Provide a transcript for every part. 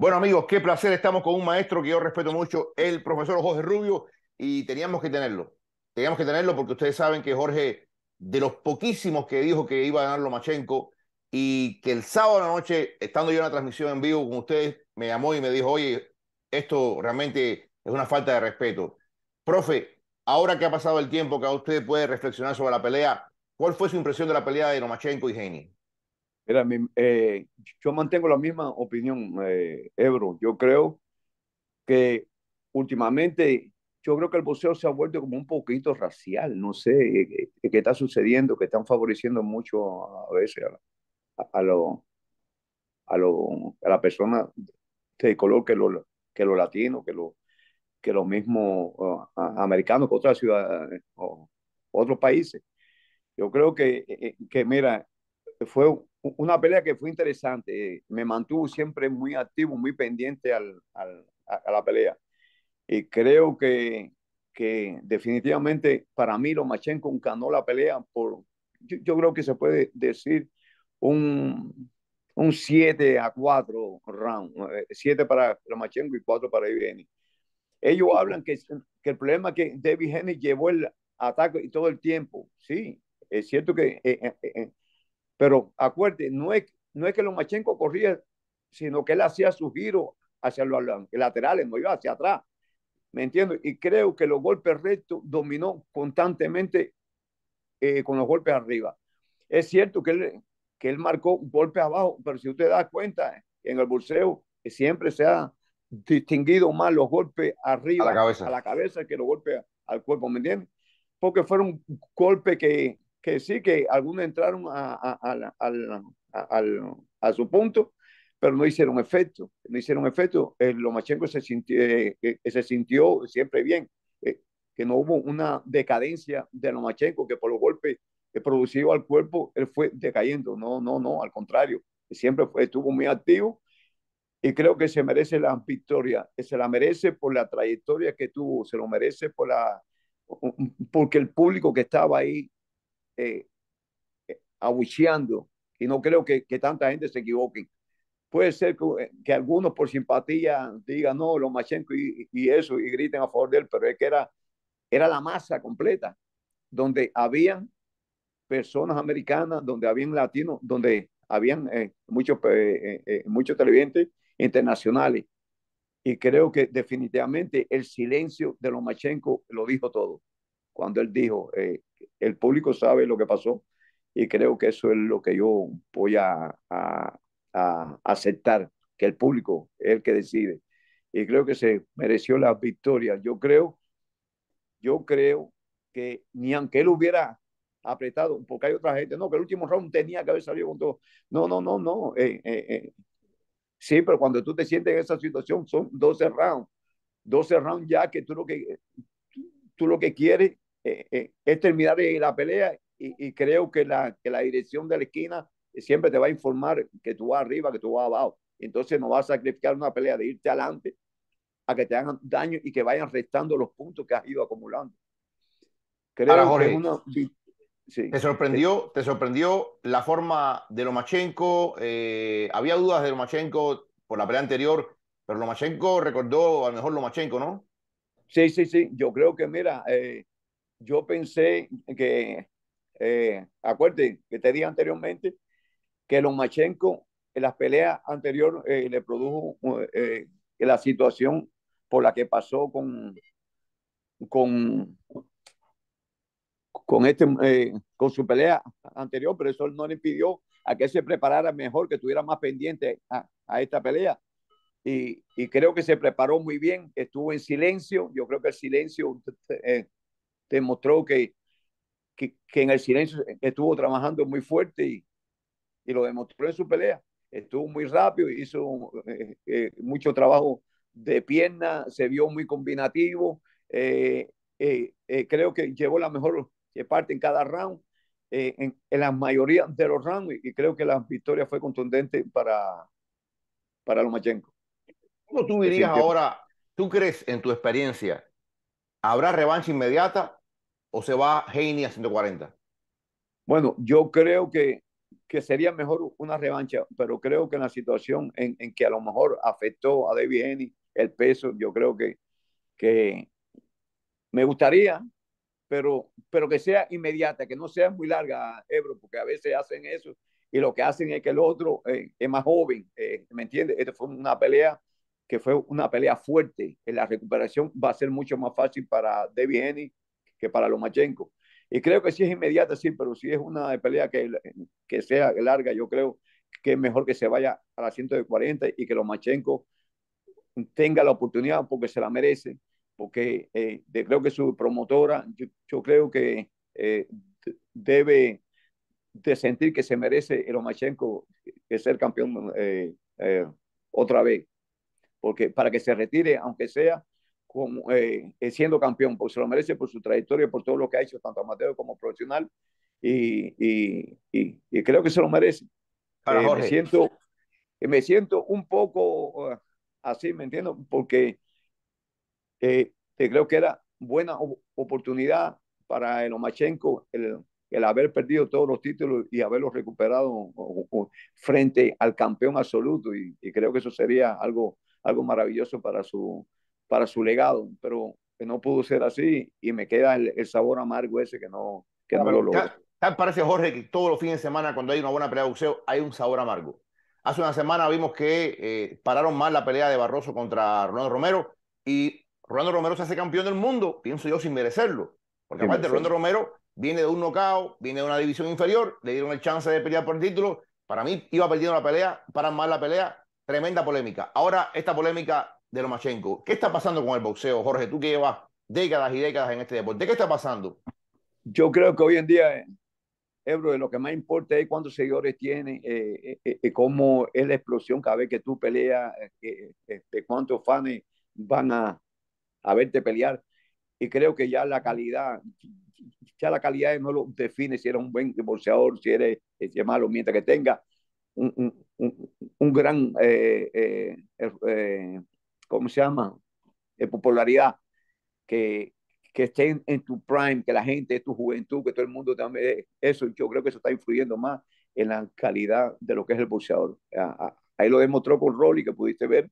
Bueno, amigos, qué placer. Estamos con un maestro que yo respeto mucho, el profesor Jorge Rubio, y teníamos que tenerlo. Teníamos que tenerlo porque ustedes saben que Jorge, de los poquísimos que dijo que iba a ganar Lomachenko, y que el sábado la noche, estando yo en la transmisión en vivo con ustedes, me llamó y me dijo, oye, esto realmente es una falta de respeto. Profe, ahora que ha pasado el tiempo que a usted puede reflexionar sobre la pelea, ¿cuál fue su impresión de la pelea de Lomachenko y Geni? Era eh, yo mantengo la misma opinión, eh, Ebro. Yo creo que últimamente, yo creo que el boxeo se ha vuelto como un poquito racial, no sé eh, qué está sucediendo, que están favoreciendo mucho a veces a, los a la persona de color que los latinos, que los que los mismos americanos, que uh, otras ciudades, o otros países. Yo creo que, que mira, fue una pelea que fue interesante. Me mantuvo siempre muy activo, muy pendiente al, al, a la pelea. Y creo que, que definitivamente para mí Lomachenko ganó la pelea por, yo, creo que se puede decir un, un 7 a 4 round, 7 eh, para Lomachenko y 4 para Evgeny. Ellos hablan que, que el problema es que David Henry llevó el ataque todo el tiempo. Sí, es cierto que eh, eh, pero acuérdense, no es, no es que Lomachenko corría, sino que él hacía su giro hacia los laterales, no iba hacia atrás. ¿Me entiendo? Y creo que los golpes rectos dominó constantemente eh, con los golpes arriba. Es cierto que él, que él marcó golpes abajo, pero si usted da cuenta, en el bolseo siempre se ha distinguido más los golpes arriba a la cabeza, a la cabeza que los golpes al cuerpo, ¿me entiendes? Porque fueron golpes que, que sí, que algunos entraron a, a, su punto, pero no hicieron efecto, no hicieron efecto. El Lomachenko se sintió, eh, eh, eh, se sintió siempre bien, que no hubo una decadencia de Lomachenko, que por los golpes que producido al cuerpo, él fue decayendo. No, no, no, al contrario, siempre fue, estuvo muy activo y creo que se merece la victoria, se la merece por la trayectoria que tuvo, se lo merece por la, porque el público que estaba ahí eh, eh, abucheando, y no creo que, que, tanta gente se equivoque. Puede ser que, eh, algunos por simpatía digan, no, Lomachenko y, y eso, y griten a favor de él, pero es que era, era la masa completa, donde habían personas americanas, donde habían latinos, donde habían eh, muchos, muchos televidentes internacionales. Y creo que definitivamente el silencio de Lomachenko lo dijo todo. Cuando él dijo, el público sabe lo que pasó y creo que eso es lo que yo voy a, aceptar, que el público es el que decide. Y creo que se mereció la victoria. Yo creo, yo creo que ni aunque él hubiera apretado, porque hay otra gente, no, que el último round tenía que haber salido con todo. No, no, no, no. Eh, eh, eh. Sí, pero cuando tú te sientes en esa situación, son 12 rounds. 12 rounds ya que tú lo que, tú lo que quieres eh, eh, es terminar la pelea y, creo que la, que la dirección de la esquina siempre te va a informar que tú vas arriba, que tú vas abajo. Entonces no vas a sacrificar una pelea de irte adelante a que te hagan daño y que vayan restando los puntos que has ido acumulando. Jorge, ¿te, sorprendió, ¿Te sorprendió la forma de Lomachenko? Eh, había dudas de Lomachenko por la pelea anterior, pero Lomachenko recordó a lo mejor Lomachenko, ¿no? Sí, sí, sí. Yo creo que, mira, eh, yo pensé que, eh, acuérdense que te dije anteriormente que Lomachenko en las peleas anteriores eh, le produjo eh, eh, la situación por la que pasó con, con, con, este, con su pelea anterior, pero eso no le impidió a que se preparara mejor, que estuviera más pendiente a, esta pelea. Y, y, creo que se preparó muy bien, estuvo en silencio, yo creo que el silencio demostró que, que, en el silencio estuvo trabajando muy fuerte y, y, lo demostró en su pelea. Estuvo muy rápido, hizo eh, eh, mucho trabajo de pierna, se vio muy combinativo. Eh, creo que llevó la mejor parte en cada round, en, en, la mayoría de los rounds, y, creo que la victoria fue contundente para, para Lomachenko. ¿Cómo tú dirías ahora, tú crees en tu experiencia, habrá revancha inmediata o se va Heine a 140? Bueno, yo creo que, que sería mejor una revancha, pero creo que en la situación en, que a lo mejor afectó a David Heine el peso, yo creo que, que me gustaría, pero, pero que sea inmediata, que no sea muy larga, Ebro, porque a veces hacen eso y lo que hacen es que el otro eh, es más joven, eh, ¿me entiendes? Esta fue una pelea que fue una pelea fuerte, la recuperación va a ser mucho más fácil para Debbie Henry que para Lomachenko. Y creo que sí es inmediata, sí, pero si es una pelea que, que sea larga, yo creo que es mejor que se vaya a la 140 y que Lomachenko tenga la oportunidad porque se la merece, porque eh, creo que su promotora, yo, creo que eh, debe de sentir que se merece el Lomachenko ser campeón eh, otra vez, porque para que se retire, aunque sea como, eh, eh, siendo campeón, porque se lo merece por su trayectoria, por todo lo que ha hecho, tanto amateur como profesional, y, y, y, creo que se lo merece. Eh, me siento, me siento un poco así, ¿me entiendo? Porque creo que era buena oportunidad para el Omachenko el, el, haber perdido todos los títulos y haberlos recuperado frente al campeón absoluto, y, creo que eso sería algo, algo maravilloso para su para su legado, pero que no pudo ser así y me queda el, sabor amargo ese que no, que lo logró. Tal parece, Jorge, que todos los fines de semana, cuando hay una buena pelea de boxeo, hay un sabor amargo. Hace una semana vimos que eh, pararon mal la pelea de Barroso contra Ronaldo Romero y Rolando Romero se hace campeón del mundo, pienso yo, sin merecerlo. Porque aparte, Rolando Romero viene de un nocao, viene de una división inferior, le dieron el chance de pelear por el título. Para mí, iba perdiendo la pelea, paran mal la pelea, tremenda polémica. Ahora, esta polémica de Lomachenko. ¿Qué está pasando con el boxeo, Jorge? Tú que llevas décadas y décadas en este deporte, ¿qué está pasando? Yo creo que hoy en día, Ebro, lo que más importa es cuántos seguidores tiene, eh, eh, eh, eh, cómo es la explosión cada vez que tú peleas, este, cuántos fans van a, verte pelear. Y creo que ya la calidad, ya la calidad no lo define si eres un buen boxeador, si eres, malo, mientras que tenga un, un, un, gran ¿cómo se llama? De popularidad, que, que estén en tu prime, que la gente de tu juventud, que todo el mundo también, eh, eso, yo creo que eso está influyendo más en la calidad de lo que es el boxeador. Ahí lo demostró con Rolly, que pudiste ver,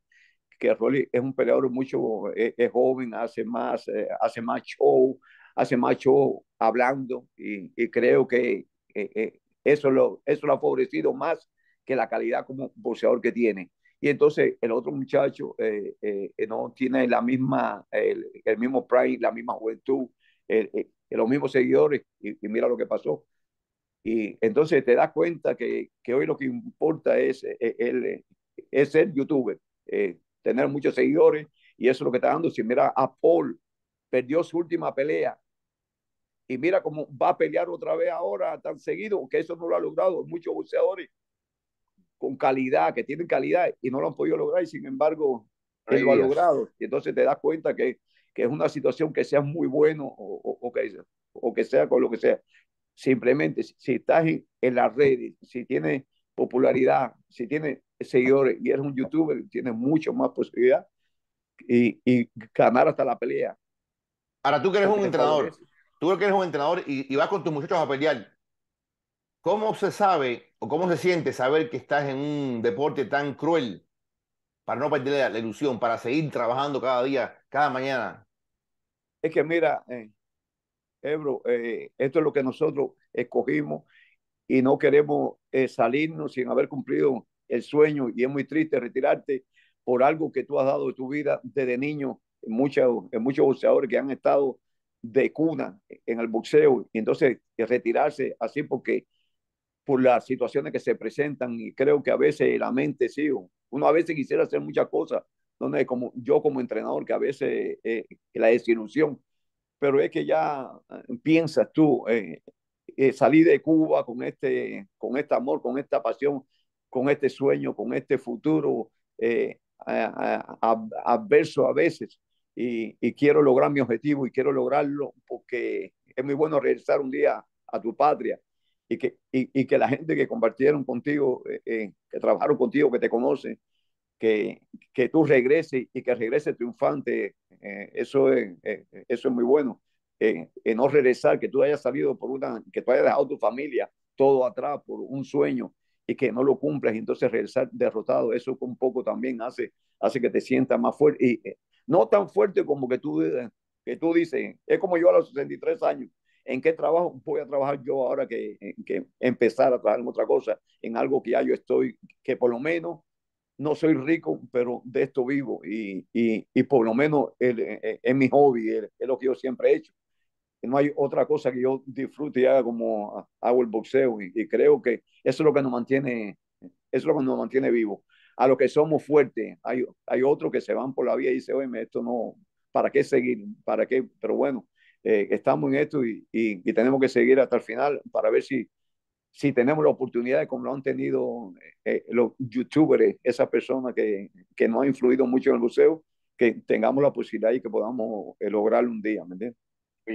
que Rolly es un peleador mucho, eh, es, joven, hace más, eh, hace más show, hace más show hablando, y, creo que eso, lo, eso lo ha favorecido más que la calidad como boxeador que tiene. Y entonces el otro muchacho eh, eh, eh, no tiene la misma, el, mismo prime, la misma juventud, los mismos seguidores, y, mira lo que pasó. Y entonces te das cuenta que, que hoy lo que importa es, el, es ser youtuber, tener muchos seguidores, y eso es lo que está dando. Si mira a Paul, perdió su última pelea y mira cómo va a pelear otra vez ahora tan seguido, que eso no lo ha logrado muchos buceadores con calidad, que tienen calidad y no lo han podido lograr y sin embargo lo ha logrado. Y entonces te das cuenta que, es una situación que sea muy bueno o, o, que, sea con lo que sea. Simplemente si, estás en, las redes, si tienes popularidad, si tienes seguidores y eres un youtuber, tienes mucho más posibilidad y, ganar hasta la pelea. Ahora tú que eres un entrenador, tú que eres un entrenador y vas con tus muchachos a pelear, ¿Cómo se sabe o cómo se siente saber que estás en un deporte tan cruel para no perder la, ilusión, para seguir trabajando cada día, cada mañana? Es que mira, eh, Ebro, eh, esto es lo que nosotros escogimos y no queremos eh, salirnos sin haber cumplido el sueño y es muy triste retirarte por algo que tú has dado de tu vida desde niño. Muchos, muchos boxeadores que han estado de cuna en el boxeo y entonces retirarse así porque por las situaciones que se presentan y creo que a veces la mente, sí, uno a veces quisiera hacer muchas cosas, donde como yo como entrenador que a veces eh, la desilusión, pero es que ya eh, piensas tú, eh, eh salí de Cuba con este, con este amor, con esta pasión, con este sueño, con este futuro adverso a veces. y, quiero lograr mi objetivo y quiero lograrlo porque es muy bueno regresar un día a tu patria y que, y, que la gente que compartieron contigo, eh, eh, que trabajaron contigo, que te conoce, que, que tú regreses y que regreses triunfante, eh, eso, es, eso es muy bueno. no regresar, que tú hayas salido por una, que tú hayas dejado tu familia todo atrás por un sueño y que no lo cumples y entonces regresar derrotado, eso un poco también hace, hace que te sientas más fuerte. Y no tan fuerte como que tú, que tú dices, es como yo a los 63 años, ¿En qué trabajo voy a trabajar yo ahora eh, que, empezar a trabajar en otra cosa? En algo que ya yo estoy, que por lo menos no soy rico, pero de esto vivo y, por lo menos eh, eh, es mi hobby, es lo que yo siempre he hecho. No hay otra cosa que yo disfrute y haga como hago el boxeo y, creo que eso es lo que nos mantiene, eso es lo que nos mantiene vivo. A los que somos fuertes, hay, hay otros que se van por la vía y dicen, oye, esto no, ¿para qué seguir? ¿Para qué? Pero bueno, eh, estamos en esto y, tenemos que seguir hasta el final para ver si, si tenemos la oportunidad, como lo han tenido eh, eh, los youtubers, esas personas que, que no han influido mucho en el museo, que tengamos la posibilidad y que podamos lograrlo un día, ¿me entiendes?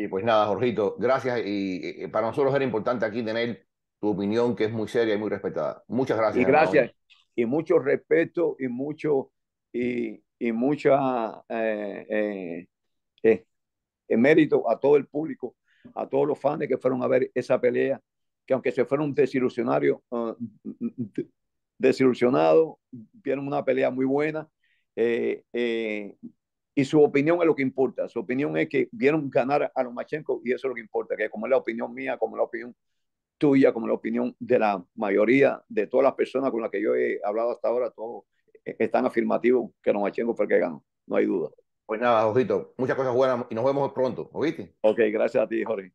pues nada, Jorgito, gracias. Y, para nosotros era importante aquí tener tu opinión, que es muy seria y muy respetada. Muchas gracias. Y gracias. Y mucho respeto y mucho y, y mucha en mérito a todo el público, a todos los fans que fueron a ver esa pelea, que aunque se fueron un desilusionario, ah, desilusionados, vieron una pelea muy buena. Eh, eh, y su opinión es lo que importa. Su opinión es que vieron ganar a Lomachenko y eso es lo que importa, que como es la opinión mía, como es la opinión tuya, como es la opinión de la mayoría de todas las personas con las que yo he hablado hasta ahora, todos eh, están afirmativos que Lomachenko fue el que ganó, no hay duda. Pues nada, ojito, muchas cosas buenas y nos vemos pronto, ¿oíste? Ok, gracias a ti, Jorge.